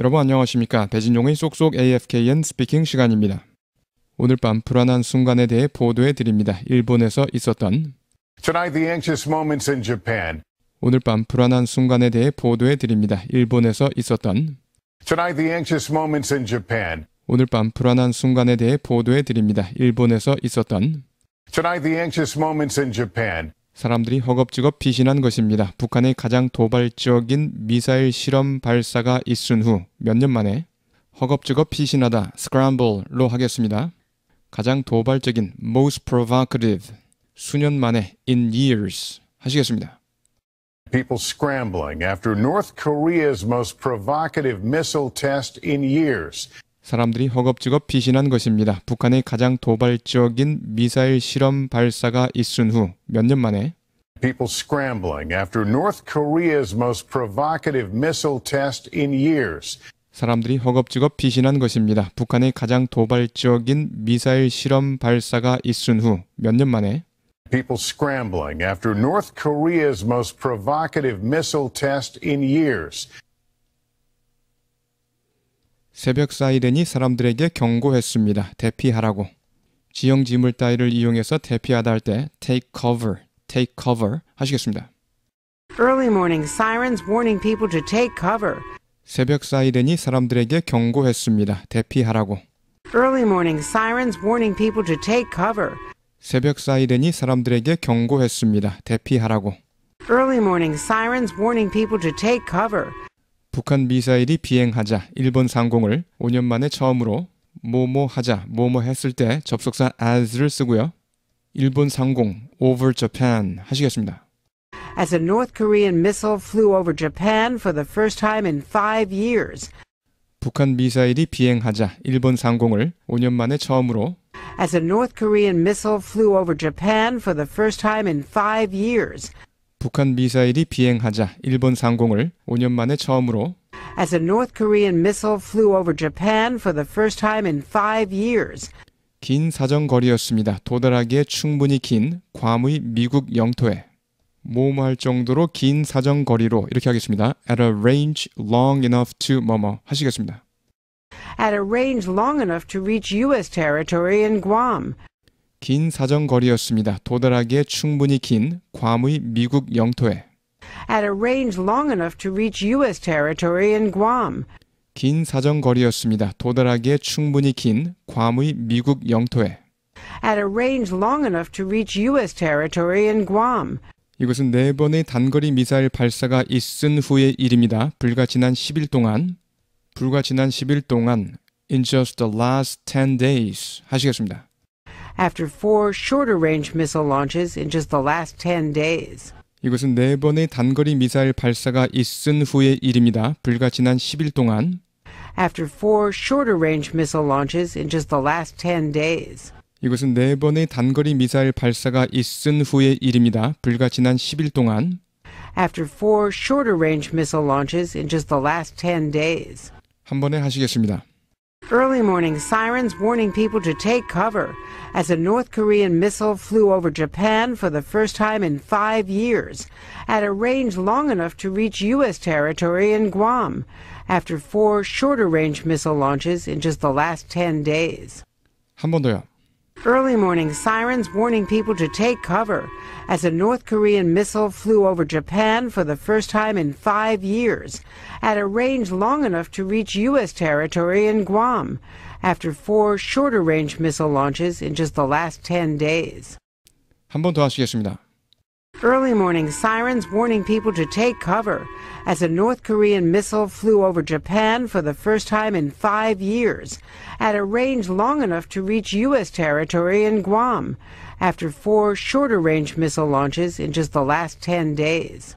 여러분 안녕하십니까. 배진용의 쏙쏙 AFKN 스피킹 시간입니다. 오늘 밤 불안한 순간에 대해 보도해 드립니다. 일본에서 있었던 오늘 밤 불안한 순간에 대해 보도해 드립니다. 일본에서 있었던 오늘 밤 불안한 순간에 대해 보도해 드립니다. 일본에서 있었던 Tonight, the anxious moments in Japan. 사람들이 허겁지겁 피신한 것입니다. 북한의 가장 도발적인 미사일 실험 발사가 있은 후 몇 년 만에 허겁지겁 피신하다 scramble로 하겠습니다. 가장 도발적인 most provocative 수년 만에 in years 하시겠습니다. People scrambling after North Korea's most provocative missile test in years. 사람들이 허겁지겁 피신한 것입니다. 북한의 가장 도발적인 미사일 실험 발사가 있은 후 몇 년 만에 People scrambling after North Korea's most provocative missile test in years. 사람들이 허겁지겁 피신한 것입니다. 북한의 가장 도발적인 미사일 실험 발사가 있은 후 몇 년 만에 People scrambling after North Korea's most provocative missile test in years. 새벽 사이렌이 사람들에게 경고했습니다. 대피하라고. 지형 지물 따위를 이용해서 대피하다 할 때 take cover take cover 하시겠습니다. Early morning sirens warning people to take cover. 새벽 사이렌이 사람들에게 경고했습니다. 대피하라고. Early morning sirens warning people to take cover. 새벽 사이렌이 사람들에게 경고했습니다. 대피하라고. Early morning sirens warning people to take cover. 북한 미사일이 비행하자 일본 상공을 5년 만에 처음으로 뭐뭐 하자 뭐뭐 했을 때 접속사 as를 쓰고요. 일본 상공 over Japan 하시겠습니다. As a North Korean missile flew over Japan for the first time in five years. 북한 미사일이 비행하자 일본 상공을 5년 만에 처음으로 As a North Korean missile flew over Japan for the first time in five years. 북한 미사일이 비행하자 일본 상공을 5년 만에 처음으로 As a North Korean missile flew over Japan for the first time in five years. 긴 사정거리였습니다. 도달하기에 충분히 긴 괌의 미국 영토에 모모할 정도로 긴 사정거리로 이렇게 하겠습니다. At a range long enough to 뭐뭐 하시겠습니다. At a range long enough to reach U.S. territory in Guam. 긴 사정거리였습니다. 도달하기에 충분히 긴 괌의 미국 영토에. At a range long enough to reach U.S. territory in Guam. 긴 사정거리였습니다. 도달하기에 충분히 긴 괌의 미국 영토에 at a range long enough to reach US territory in Guam. 이것은 네 번의 단거리 미사일 발사가 있은 후의 일입니다. 불과 지난 10일 동안 불과 지난 10일 동안 in just the last 10 days 하시겠습니다. After four shorter range missile launches in just the last 10 days. 이것은 네 번의 단거리 미사일 발사가 있은 후의 일입니다. 불과 지난 10일 동안 after four shorter-range missile launches in just the last 10 days. 이것은 네 번의 단거리 미사일 발사가 있은 후의 일입니다. 불과 지난 10일 동안 after four shorter-range missile launches in just the last 10 days. 한 번에 하시겠습니다. Early morning sirens warning people to take cover as a North Korean missile flew over Japan for the first time in five years at a range long enough to reach U.S. territory in Guam after four shorter range missile launches in just the last 10 days. 한번 더요. Early morning sirens warning people to take cover as a North Korean missile flew over Japan for the first time in five years at a range long enough to reach U.S. territory in Guam after four shorter range missile launches in just the last 10 days. 한번 더 하시겠습니다. Early morning sirens warning people to take cover as a North Korean missile flew over Japan for the first time in five years at a range long enough to reach U.S. territory in Guam after four shorter range missile launches in just the last 10 days.